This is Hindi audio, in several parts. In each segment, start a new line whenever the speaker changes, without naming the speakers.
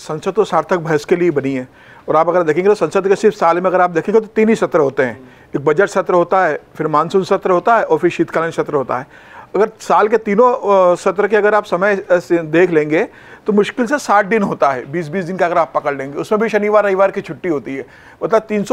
संसद तो सार्थक बहस के लिए बनी है और आप अगर देखेंगे तो संसद के सिर्फ साल में अगर आप देखेंगे तो तीन ही सत्र होते हैं एक बजट सत्र होता है फिर मानसून सत्र होता है और फिर शीतकालीन सत्र होता है अगर साल के तीनों सत्र के अगर आप समय देख लेंगे तो मुश्किल से साठ दिन होता है बीस बीस दिन का अगर आप पकड़ लेंगे उसमें भी शनिवार रविवार की छुट्टी होती है मतलब तीन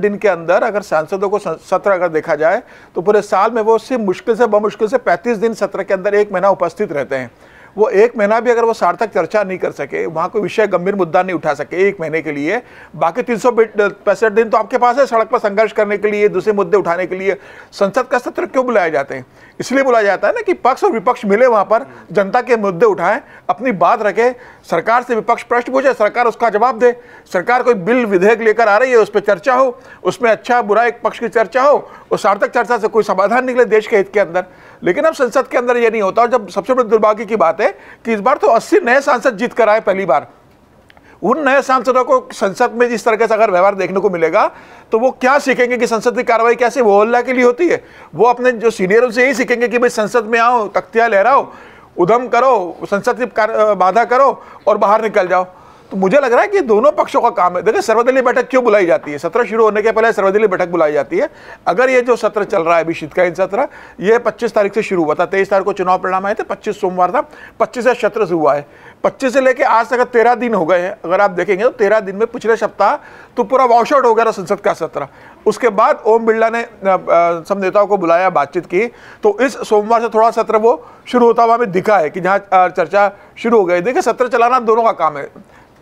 दिन के अंदर अगर सांसदों को सत्र अगर देखा जाए तो पूरे साल में वो सिर्फ मुश्किल से बमुश्किल से पैंतीस दिन सत्र के अंदर एक महीना उपस्थित रहते हैं वो एक महीना भी अगर वो सार्थक चर्चा नहीं कर सके वहाँ कोई विषय गंभीर मुद्दा नहीं उठा सके एक महीने के लिए बाकी तीन सौ पैंसठ दिन तो आपके पास है सड़क पर संघर्ष करने के लिए दूसरे मुद्दे उठाने के लिए संसद का सत्र क्यों बुलाए जाते हैं इसलिए बुलाया जाता है ना कि पक्ष और विपक्ष मिले वहाँ पर जनता के मुद्दे उठाएं अपनी बात रखें सरकार से विपक्ष प्रश्न पूछे सरकार उसका जवाब दे सरकार कोई बिल विधेयक लेकर आ रही है उस पर चर्चा हो उसमें अच्छा बुरा एक पक्ष की चर्चा हो और सार्थक चर्चा से कोई समाधान निकले देश के हित के अंदर लेकिन अब संसद के अंदर ये नहीं होता और जब सबसे बड़ी दुर्भाग्य की बात है कि इस बार तो अस्सी नए सांसद जीत कर आए पहली बार उन नए सांसदों को संसद में जिस तरह से अगर व्यवहार देखने को मिलेगा तो वो क्या सीखेंगे कि संसद की कार्रवाई कैसे वो अल्लाह के लिए होती है वो अपने जो सीनियरों से यही सीखेंगे कि भाई संसद में आओ तख्तियाँ लहराओ उधम करो संसद की बाधा करो और बाहर निकल जाओ तो मुझे लग रहा है कि दोनों पक्षों का काम है देखिए सर्वदलीय बैठक क्यों बुलाई जाती है सत्र शुरू होने के पहले सर्वदलीय बैठक बुलाई जाती है अगर ये जो सत्र चल रहा है अभी शीतकालीन सत्र ये 25 तारीख से शुरू हुआ था तेईस तारीख को चुनाव परिणाम आए थे 25 सोमवार था पच्चीस से सत्र से हुआ है पच्चीस से लेकर आज तक तेरह दिन हो गए हैं अगर आप देखेंगे तो तेरह दिन में पिछले सप्ताह तो पूरा वॉशआउट हो गया था संसद का सत्र उसके बाद ओम बिरला ने सब नेताओं को बुलाया बातचीत की तो इस सोमवार से थोड़ा सत्र वो शुरू होता हुआ हमें दिखा है कि जहाँ चर्चा शुरू हो गई देखिए सत्र चलाना दोनों का काम है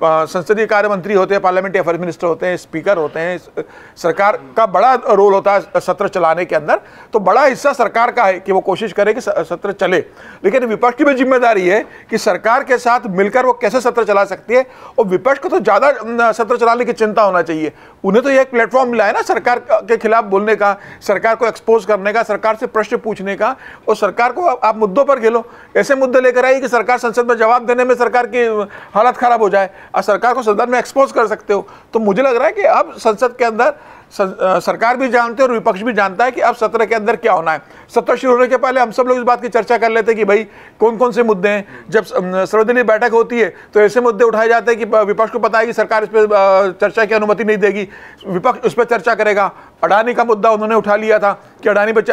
संसदीय कार्य मंत्री होते हैं पार्लियामेंट्री अफेयर मिनिस्टर होते हैं स्पीकर होते हैं सरकार का बड़ा रोल होता है सत्र चलाने के अंदर तो बड़ा हिस्सा सरकार का है कि वो कोशिश करे कि सत्र चले लेकिन विपक्ष की भी जिम्मेदारी है कि सरकार के साथ मिलकर वो कैसे सत्र चला सकती है और विपक्ष को तो ज़्यादा सत्र चलाने की चिंता होना चाहिए उन्हें तो यह एक प्लेटफॉर्म मिला है ना सरकार के खिलाफ बोलने का सरकार को एक्सपोज करने का सरकार से प्रश्न पूछने का और सरकार को आप मुद्दों पर खेलो ऐसे मुद्दे लेकर आई कि सरकार संसद में जवाब देने में सरकार की हालत खराब हो जाए और सरकार को सदन में एक्सपोज कर सकते हो तो मुझे लग रहा है कि अब संसद के अंदर सरकार भी जानते है और विपक्ष भी जानता है कि अब सत्र के अंदर क्या होना है सत्र शुरू होने के पहले हम सब लोग इस बात की चर्चा कर लेते हैं कि भाई कौन कौन से मुद्दे हैं जब सर्वदलीय बैठक होती है तो ऐसे मुद्दे उठाए जाते हैं कि विपक्ष को पता है कि सरकार इस पर चर्चा की अनुमति नहीं देगी विपक्ष उस पर चर्चा करेगा अडानी का मुद्दा उन्होंने उठा लिया था कि अडानी पर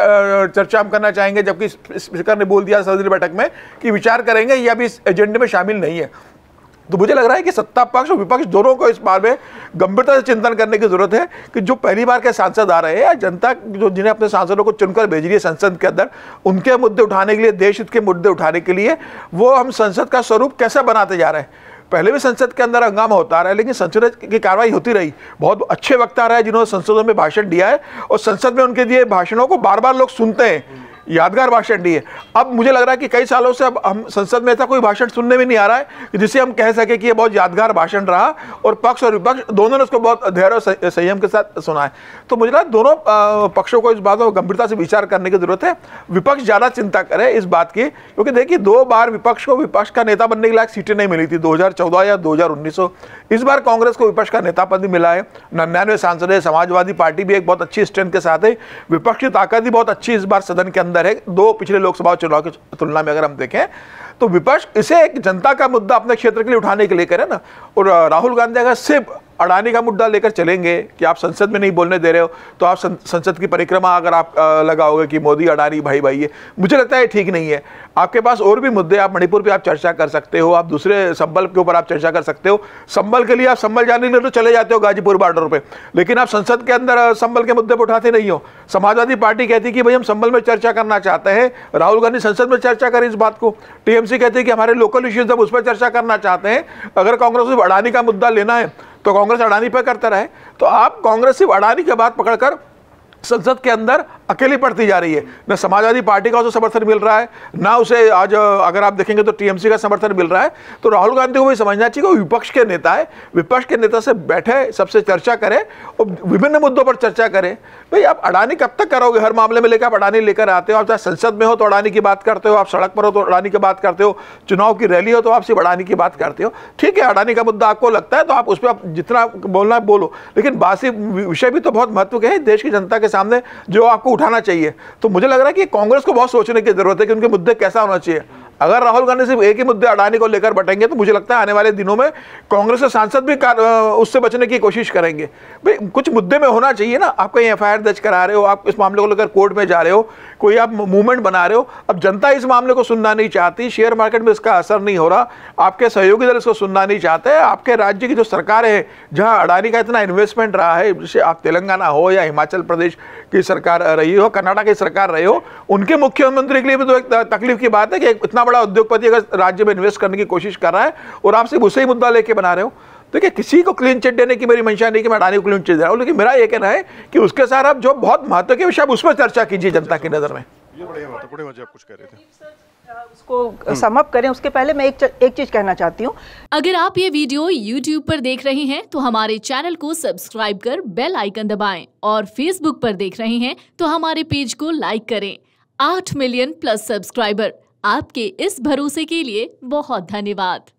चर्चा हम करना चाहेंगे जबकि स्पीकर ने बोल दिया सर्वदलीय बैठक में कि विचार करेंगे यह अभी इस एजेंडे में शामिल नहीं है तो मुझे लग रहा है कि सत्ता पक्ष और विपक्ष दोनों को इस बार में गंभीरता से चिंतन करने की जरूरत है कि जो पहली बार के सांसद आ रहे हैं या जनता जो जिन्हें अपने सांसदों को चुनकर भेज रही है संसद के अंदर उनके मुद्दे उठाने के लिए देश हित के मुद्दे उठाने के लिए वो हम संसद का स्वरूप कैसे बनाते जा रहे हैं पहले भी संसद के अंदर हंगामा होता रहा है लेकिन संसद की कार्रवाई होती रही बहुत अच्छे वक्ता रहे जिन्होंने संसदों में भाषण दिया है और संसद में उनके दिए भाषणों को बार बार लोग सुनते हैं यादगार भाषण दिए अब मुझे लग रहा है कि कई सालों से अब हम संसद में ऐसा कोई भाषण सुनने में नहीं आ रहा है जिसे हम कह सके कि ये बहुत यादगार भाषण रहा और पक्ष और विपक्ष दोनों ने उसको बहुत धैर्य संयम के साथ सुना है तो मुझे लगा दोनों पक्षों को इस बात को गंभीरता से विचार करने की जरूरत है विपक्ष ज़्यादा चिंता करे इस बात की क्योंकि देखिए दो बार विपक्ष को विपक्ष का नेता बनने के लायक सीटें नहीं मिली थी दो या 2019 इस बार कांग्रेस को विपक्ष का नेता पद भी मिला है नन्यानवे सांसद है समाजवादी पार्टी भी एक बहुत अच्छी स्ट्रेंथ के साथ है विपक्ष की ताकत भी बहुत अच्छी इस बार सदन के अंदर अंदर है दो पिछले लोकसभा चुनाव की तुलना में अगर हम देखें तो विपक्ष इसे एक जनता का मुद्दा अपने क्षेत्र के लिए उठाने के लिए करे ना और राहुल गांधी अगर सिर्फ अडानी का मुद्दा लेकर चलेंगे कि आप संसद में नहीं बोलने दे रहे हो तो आप संसद की परिक्रमा अगर आप लगाओगे कि मोदी अडानी भाई भाई है मुझे लगता है ठीक नहीं है आपके पास और भी मुद्दे आप मणिपुर पे आप चर्चा कर सकते हो आप दूसरे संबल के ऊपर आप चर्चा कर सकते हो संबल के लिए आप संबल जाने के तो चले जाते हो गाजीपुर बॉर्डर पर लेकिन आप संसद के अंदर संबल के मुद्दे पर उठाते नहीं हो समाजवादी पार्टी कहती कि भाई हम संबल में चर्चा करना चाहते हैं राहुल गांधी संसद में चर्चा करें इस बात को टी टीएमसी कहती है कि हमारे लोकल इश्यूज अब उस पर चर्चा करना चाहते हैं अगर कांग्रेस सिर्फ अडानी का मुद्दा लेना है तो कांग्रेस अडानी पर करता रहे तो आप कांग्रेस सिर्फ अडानी के बाद पकड़कर संसद के अंदर अकेली पड़ती जा रही है न समाजवादी पार्टी का उसे समर्थन मिल रहा है ना उसे आज अगर आप देखेंगे तो टीएमसी का समर्थन मिल रहा है तो राहुल गांधी को भी समझना चाहिए कि विपक्ष के नेता है विपक्ष के नेता से बैठे सबसे चर्चा करें और विभिन्न मुद्दों पर चर्चा करें भाई आप अडानी कब तक करोगे हर मामले में लेकर आप अडानी लेकर आते हो आप चाहे संसद में हो तो अडानी की बात करते हो आप सड़क पर हो तो अडानी की बात करते हो चुनाव की रैली हो तो आप सिर्फ अडानी की बात करते हो ठीक है अडानी का मुद्दा आपको लगता है तो आप उस पर आप जितना बोलना बोलो लेकिन बासी विषय भी तो बहुत महत्व के देश की जनता के साथ सामने जो आपको उठाना चाहिए तो मुझे लग रहा है कि कांग्रेस को बहुत सोचने की जरूरत है कि उनके मुद्दे कैसा होना चाहिए अगर राहुल गांधी सिर्फ एक ही मुद्दे अडानी को लेकर बटेंगे तो मुझे लगता है आने वाले दिनों में कांग्रेस के सांसद भी उससे बचने की कोशिश करेंगे भाई कुछ मुद्दे में होना चाहिए ना आप कहीं एफ दर्ज करा रहे हो आप इस मामले को लेकर कोर्ट में जा रहे हो कोई आप मूवमेंट बना रहे हो अब जनता इस मामले को सुनना नहीं चाहती शेयर मार्केट में इसका असर नहीं हो रहा आपके सहयोगी दल इसको सुनना नहीं चाहते आपके राज्य की जो सरकार है जहाँ अडानी का इतना इन्वेस्टमेंट रहा है जैसे आप तेलंगाना हो या हिमाचल प्रदेश की सरकार रही हो कर्नाटक की सरकार रही हो उनके मुख्यमंत्री के लिए भी तो एक तकलीफ की बात है कि इतना बड़ा उद्योगपति अगर राज्य में इन्वेस्ट करने की कोशिश कर रहा है और आप सिर्फ उसे ही मुद्दा लेके बना रहे हो तो क्या किसी को क्लीन चिट देने की मेरी मंशा नहीं कि मैं अडानी को क्लीन चिट दे रहा हूँ लेकिन मेरा ये कहना है कि उसके साथ आप जो बहुत महत्व के विषय उस पर चर्चा कीजिए जनता की नज़र में उसको समअप करें उसके पहले मैं एक एक चीज कहना चाहती हूँ अगर आप ये वीडियो YouTube पर देख रहे हैं तो हमारे चैनल को सब्सक्राइब कर बेल आइकन दबाएं और Facebook पर देख रहे हैं तो हमारे पेज को लाइक करें आठ मिलियन प्लस सब्सक्राइबर आपके इस भरोसे के लिए बहुत धन्यवाद